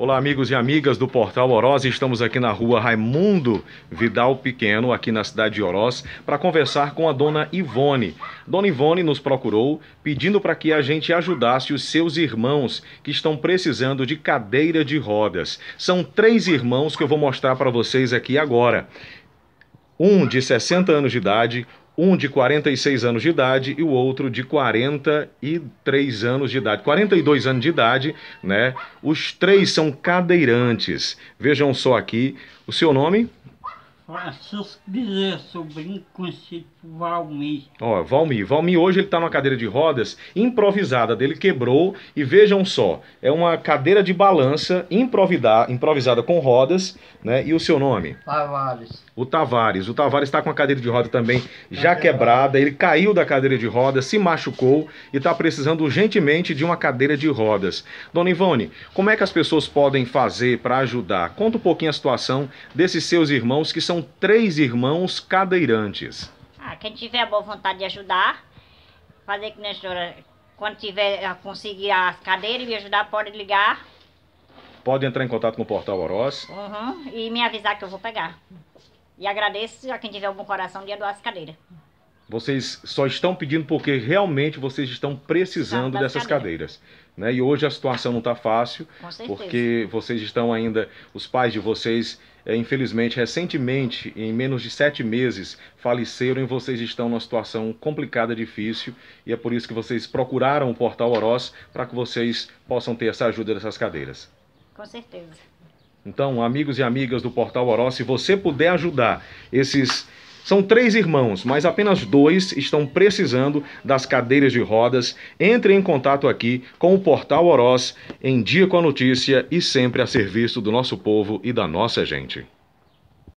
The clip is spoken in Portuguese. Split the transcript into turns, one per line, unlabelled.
Olá, amigos e amigas do Portal Oroz. Estamos aqui na rua Raimundo Vidal Pequeno, aqui na cidade de Oroz, para conversar com a dona Ivone. Dona Ivone nos procurou pedindo para que a gente ajudasse os seus irmãos que estão precisando de cadeira de rodas. São três irmãos que eu vou mostrar para vocês aqui agora. Um de 60 anos de idade, um de 46 anos de idade e o outro de 43 anos de idade, 42 anos de idade, né? Os três são cadeirantes. Vejam só aqui o seu nome faças quiser, sou brinco conhecido por Valmir. Ó, Valmir. Valmir hoje ele tá numa cadeira de rodas improvisada dele, quebrou. E vejam só, é uma cadeira de balança improvisada com rodas, né? E o seu nome? Tavares. O Tavares. O Tavares está com a cadeira de roda também já quebrada. Ele caiu da cadeira de rodas, se machucou e está precisando urgentemente de uma cadeira de rodas. Dona Ivone, como é que as pessoas podem fazer para ajudar? Conta um pouquinho a situação desses seus irmãos que são são três irmãos cadeirantes.
Ah, quem tiver a boa vontade de ajudar, fazer que a senhora, quando tiver a conseguir as cadeiras e me ajudar, pode ligar.
Pode entrar em contato com o Portal Oroz.
Uhum, e me avisar que eu vou pegar. E agradeço a quem tiver algum coração de doar as cadeiras.
Vocês só estão pedindo porque realmente vocês estão precisando dessas cadeiras. Né? E hoje a situação não está fácil, porque vocês estão ainda, os pais de vocês, é, infelizmente, recentemente, em menos de sete meses, faleceram e vocês estão numa situação complicada, difícil, e é por isso que vocês procuraram o Portal Oroz para que vocês possam ter essa ajuda dessas cadeiras. Com certeza. Então, amigos e amigas do Portal Oroz, se você puder ajudar esses são três irmãos, mas apenas dois estão precisando das cadeiras de rodas. Entre em contato aqui com o Portal Oroz, em dia com a notícia e sempre a serviço do nosso povo e da nossa gente.